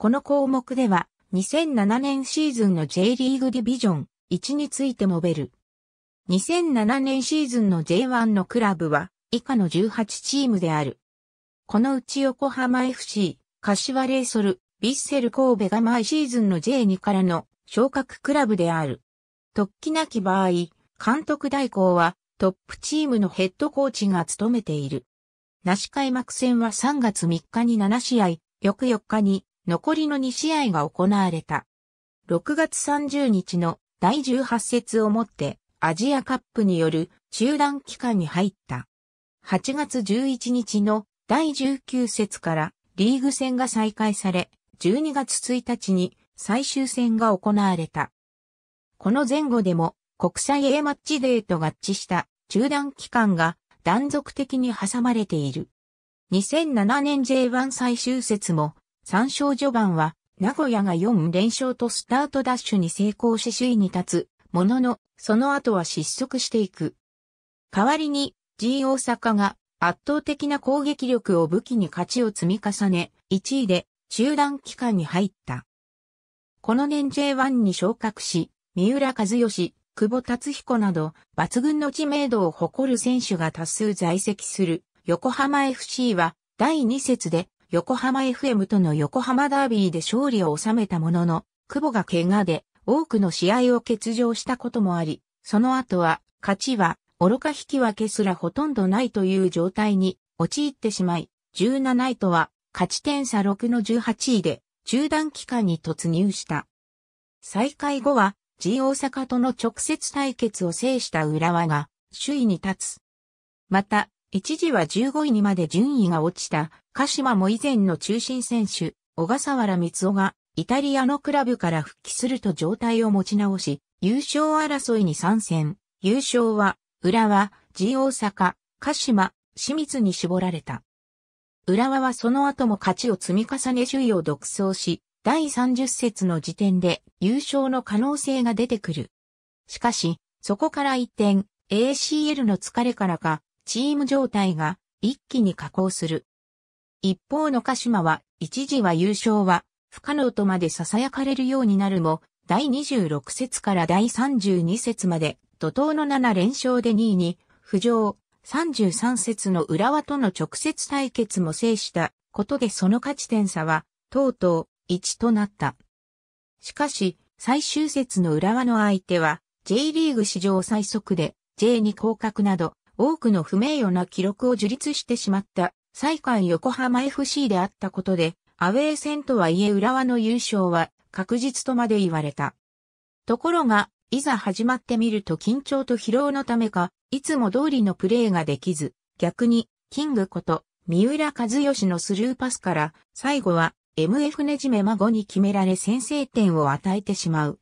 この項目では、2007年シーズンの J リーグディビジョン1について述べる。2007年シーズンの J1 のクラブは以下の18チームである。このうち横浜 FC、柏レイソル、ヴィッセル神戸が毎シーズンの J2 からの昇格クラブである。突起なき場合、監督代行はトップチームのヘッドコーチが務めている。なし開幕戦は3月3日に7試合、翌4日に残りの2試合が行われた。6月30日の第18節をもってアジアカップによる中断期間に入った。8月11日の第19節からリーグ戦が再開され、12月1日に最終戦が行われた。この前後でも国際 A マッチデーと合致した中断期間が断続的に挟まれている。2007年 J1 最終節も3勝序盤は、名古屋が4連勝とスタートダッシュに成功し首位に立つ、ものの、その後は失速していく。代わりに、G 大阪が圧倒的な攻撃力を武器に勝ちを積み重ね、1位で中断期間に入った。この年 J1 に昇格し、三浦和義、久保達彦など、抜群の知名度を誇る選手が多数在籍する、横浜 FC は、第2節で、横浜 FM との横浜ダービーで勝利を収めたものの、久保が怪我で多くの試合を欠場したこともあり、その後は勝ちは愚か引き分けすらほとんどないという状態に陥ってしまい、17位とは勝ち点差6の18位で中断期間に突入した。再開後は G 大阪との直接対決を制した浦和が首位に立つ。また、一時は15位にまで順位が落ちた、鹿島も以前の中心選手、小笠原光男が、イタリアのクラブから復帰すると状態を持ち直し、優勝争いに参戦。優勝は、浦和、G 大阪、鹿島、清水に絞られた。浦和はその後も勝ちを積み重ね首位を独走し、第30節の時点で優勝の可能性が出てくる。しかし、そこから一転、ACL の疲れからか、チーム状態が一気に下降する。一方の鹿島は一時は優勝は不可能とまで囁かれるようになるも、第26節から第32節まで怒涛の7連勝で2位に浮上、33節の浦和との直接対決も制したことでその価値点差は、とうとう1となった。しかし、最終節の浦和の相手は、J リーグ史上最速で J に降格など多くの不名誉な記録を樹立してしまった、最下位横浜 FC であったことで、アウェー戦とはいえ浦和の優勝は確実とまで言われた。ところが、いざ始まってみると緊張と疲労のためか、いつも通りのプレーができず、逆に、キングこと、三浦和義のスルーパスから、最後は、MF ねじめ孫に決められ先制点を与えてしまう。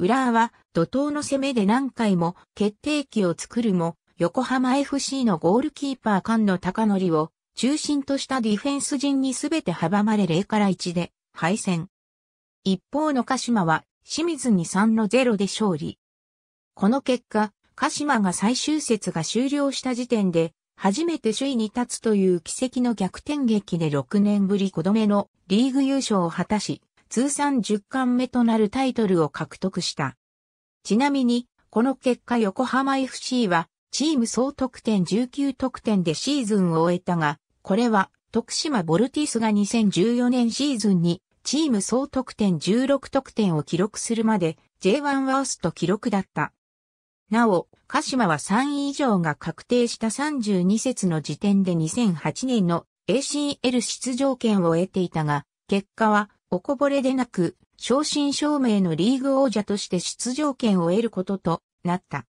浦和は、怒涛の攻めで何回も決定機を作るも、横浜 FC のゴールキーパー菅野隆則を中心としたディフェンス陣にすべて阻まれ0から1で敗戦。一方の鹿島は清水に3の0で勝利。この結果、鹿島が最終節が終了した時点で初めて首位に立つという奇跡の逆転劇で6年ぶり5度目のリーグ優勝を果たし、通算10冠目となるタイトルを獲得した。ちなみに、この結果横浜 FC はチーム総得点19得点でシーズンを終えたが、これは徳島ボルティスが2014年シーズンにチーム総得点16得点を記録するまで J1 ワースト記録だった。なお、鹿島は3位以上が確定した32節の時点で2008年の ACL 出場権を得ていたが、結果はおこぼれでなく、昇進証明のリーグ王者として出場権を得ることとなった。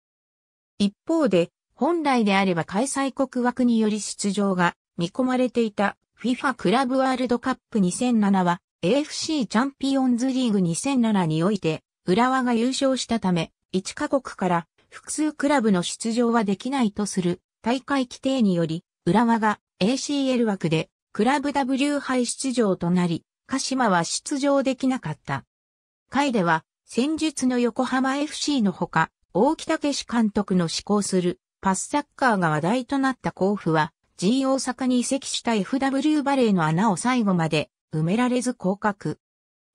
一方で、本来であれば開催国枠により出場が見込まれていた FIFA クラブワールドカップ2007は AFC チャンピオンズリーグ2007において浦和が優勝したため1カ国から複数クラブの出場はできないとする大会規定により浦和が ACL 枠でクラブ W 杯出場となり鹿島は出場できなかった。会では戦術の横浜 FC のほか大木武監督の志向するパスサッカーが話題となった甲府は G 大阪に移籍した FW バレーの穴を最後まで埋められず降格。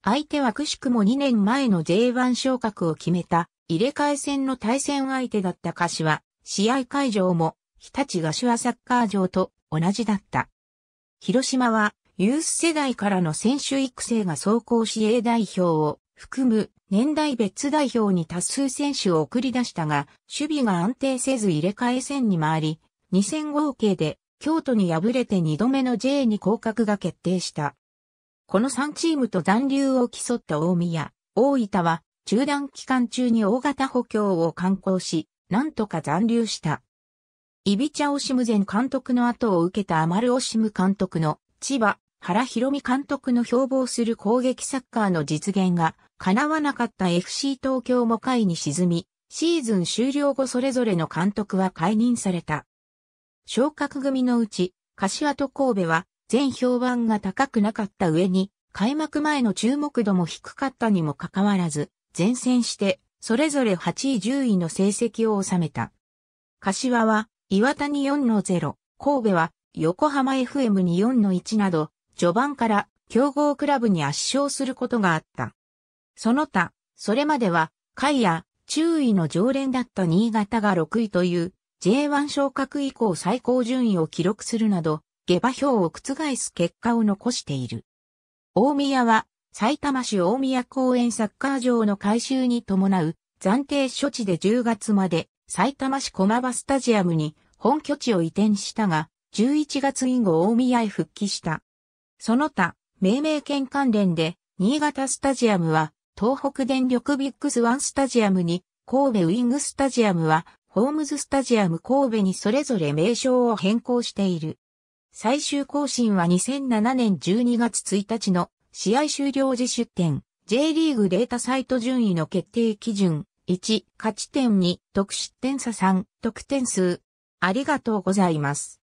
相手はくしくも2年前の J1 昇格を決めた入れ替え戦の対戦相手だった柏、試合会場も日立柏サッカー場と同じだった。広島はユース世代からの選手育成が走行し A 代表を含む年代別代表に多数選手を送り出したが、守備が安定せず入れ替え戦に回り、2戦合計で京都に敗れて2度目の J に降格が決定した。この3チームと残留を競った大宮、大分は中断期間中に大型補強を観光し、なんとか残留した。イビチャ・オシム前監督の後を受けたアマル・オシム監督の千葉原博美監督の標榜する攻撃サッカーの実現が叶わなかった FC 東京も下位に沈み、シーズン終了後それぞれの監督は解任された。昇格組のうち、柏と神戸は全評判が高くなかった上に、開幕前の注目度も低かったにもかかわらず、前線して、それぞれ8位10位の成績を収めた。柏は、岩谷4の0、神戸は、横浜 FM に4の1など、序盤から強豪クラブに圧勝することがあった。その他、それまでは、下位や中位の常連だった新潟が6位という J1 昇格以降最高順位を記録するなど、下馬評を覆す結果を残している。大宮は、埼玉市大宮公園サッカー場の改修に伴う暫定処置で10月まで埼玉市駒場スタジアムに本拠地を移転したが、11月以後大宮へ復帰した。その他、命名権関連で、新潟スタジアムは、東北電力ビッグスワンスタジアムに、神戸ウィングスタジアムは、ホームズスタジアム神戸にそれぞれ名称を変更している。最終更新は2007年12月1日の試合終了時出展、J リーグデータサイト順位の決定基準、1、勝ち点2、得失点差3、得点数。ありがとうございます。